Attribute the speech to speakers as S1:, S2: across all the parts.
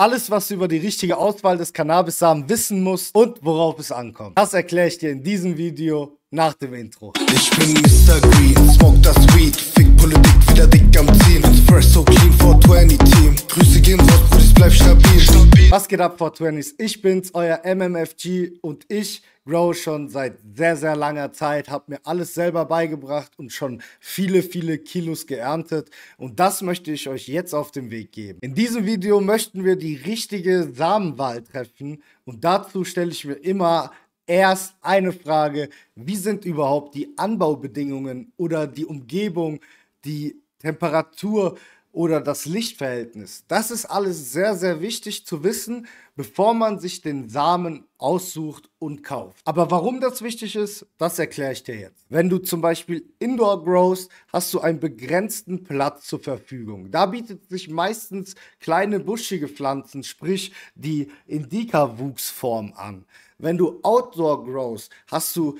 S1: Alles, was du über die richtige Auswahl des Cannabis-Samen wissen musst und worauf es ankommt. Das erkläre ich dir in diesem Video nach dem Intro. Ich bin Mr. Green. geht ab, 420s? Ich bin's, euer MMFG und ich grow schon seit sehr, sehr langer Zeit, habe mir alles selber beigebracht und schon viele, viele Kilos geerntet und das möchte ich euch jetzt auf den Weg geben. In diesem Video möchten wir die richtige Samenwahl treffen und dazu stelle ich mir immer erst eine Frage, wie sind überhaupt die Anbaubedingungen oder die Umgebung, die Temperatur, oder das Lichtverhältnis. Das ist alles sehr, sehr wichtig zu wissen, bevor man sich den Samen aussucht und kauft. Aber warum das wichtig ist, das erkläre ich dir jetzt. Wenn du zum Beispiel Indoor growst, hast du einen begrenzten Platz zur Verfügung. Da bietet sich meistens kleine buschige Pflanzen, sprich die indica wuchsform an. Wenn du Outdoor growst, hast du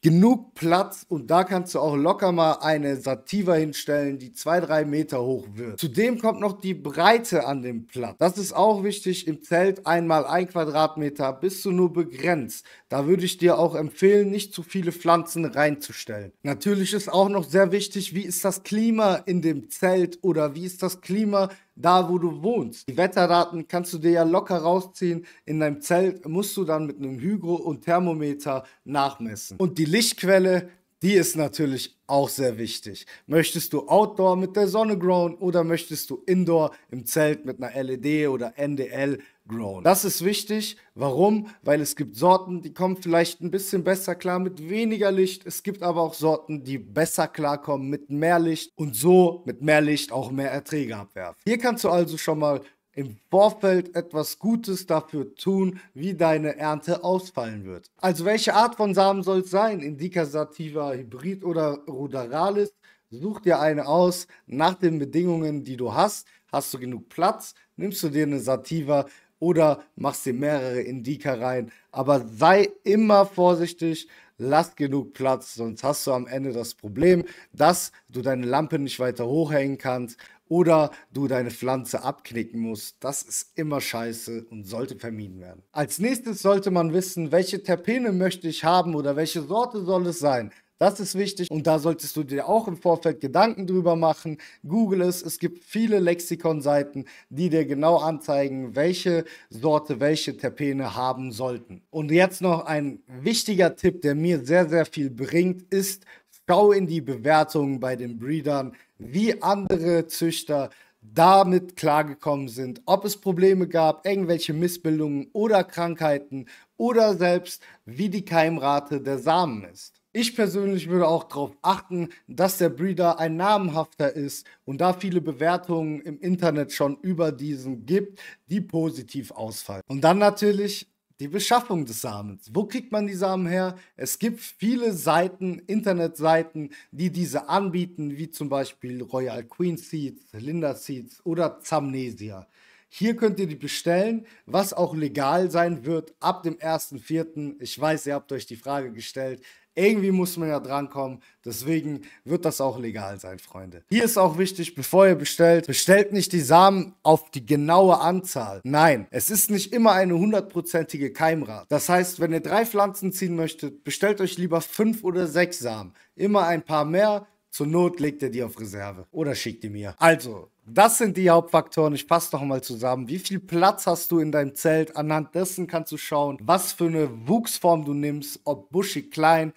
S1: genug Platz und da kannst du auch locker mal eine Sativa hinstellen, die zwei, drei Meter hoch wird. Zudem kommt noch die Breite an dem Platz. Das ist auch wichtig im Zelt. Einmal ein Quadratmeter bist du nur begrenzt. Da würde ich dir auch empfehlen, nicht zu viele Pflanzen reinzustellen. Natürlich ist auch noch sehr wichtig, wie ist das Klima in dem Zelt oder wie ist das Klima da wo du wohnst. Die Wetterdaten kannst du dir ja locker rausziehen. In deinem Zelt musst du dann mit einem Hygro und Thermometer nachmessen. Und die Lichtquelle, die ist natürlich auch sehr wichtig. Möchtest du Outdoor mit der Sonne grown oder möchtest du Indoor im Zelt mit einer LED oder NDL grown? Das ist wichtig. Warum? Weil es gibt Sorten, die kommen vielleicht ein bisschen besser klar mit weniger Licht. Es gibt aber auch Sorten, die besser klarkommen mit mehr Licht und so mit mehr Licht auch mehr Erträge abwerfen. Hier kannst du also schon mal im Vorfeld etwas Gutes dafür tun, wie deine Ernte ausfallen wird. Also welche Art von Samen soll es sein? Indica sativa, Hybrid oder Ruderalis? Such dir eine aus nach den Bedingungen, die du hast. Hast du genug Platz? Nimmst du dir eine Sativa oder machst dir mehrere Indica rein? Aber sei immer vorsichtig lass genug Platz, sonst hast du am Ende das Problem, dass du deine Lampe nicht weiter hochhängen kannst oder du deine Pflanze abknicken musst. Das ist immer scheiße und sollte vermieden werden. Als nächstes sollte man wissen, welche Terpene möchte ich haben oder welche Sorte soll es sein. Das ist wichtig und da solltest du dir auch im Vorfeld Gedanken drüber machen. Google es, es gibt viele Lexikon-Seiten, die dir genau anzeigen, welche Sorte welche Terpene haben sollten. Und jetzt noch ein wichtiger Tipp, der mir sehr, sehr viel bringt, ist, Schau in die Bewertungen bei den Breedern, wie andere Züchter damit klargekommen sind, ob es Probleme gab, irgendwelche Missbildungen oder Krankheiten oder selbst wie die Keimrate der Samen ist. Ich persönlich würde auch darauf achten, dass der Breeder ein namenhafter ist und da viele Bewertungen im Internet schon über diesen gibt, die positiv ausfallen. Und dann natürlich die Beschaffung des Samens. Wo kriegt man die Samen her? Es gibt viele Seiten, Internetseiten, die diese anbieten, wie zum Beispiel Royal Queen Seeds, Linda Seeds oder Zamnesia. Hier könnt ihr die bestellen, was auch legal sein wird ab dem 1.4. Ich weiß, ihr habt euch die Frage gestellt. Irgendwie muss man ja drankommen. Deswegen wird das auch legal sein, Freunde. Hier ist auch wichtig, bevor ihr bestellt, bestellt nicht die Samen auf die genaue Anzahl. Nein, es ist nicht immer eine hundertprozentige Keimrate. Das heißt, wenn ihr drei Pflanzen ziehen möchtet, bestellt euch lieber fünf oder sechs Samen. Immer ein paar mehr. Zur Not legt ihr die auf Reserve oder schickt die mir. Also, das sind die Hauptfaktoren. Ich fasse nochmal zusammen. Wie viel Platz hast du in deinem Zelt? Anhand dessen kannst du schauen, was für eine Wuchsform du nimmst, ob buschig klein,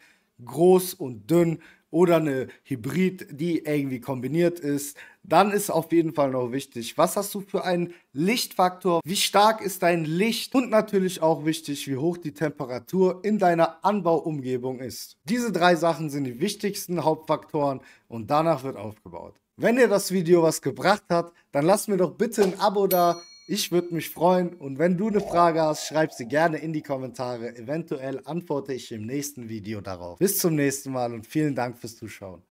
S1: groß und dünn oder eine Hybrid, die irgendwie kombiniert ist, dann ist auf jeden Fall noch wichtig, was hast du für einen Lichtfaktor, wie stark ist dein Licht und natürlich auch wichtig, wie hoch die Temperatur in deiner Anbauumgebung ist. Diese drei Sachen sind die wichtigsten Hauptfaktoren und danach wird aufgebaut. Wenn dir das Video was gebracht hat, dann lass mir doch bitte ein Abo da, ich würde mich freuen und wenn du eine Frage hast, schreib sie gerne in die Kommentare. Eventuell antworte ich im nächsten Video darauf. Bis zum nächsten Mal und vielen Dank fürs Zuschauen.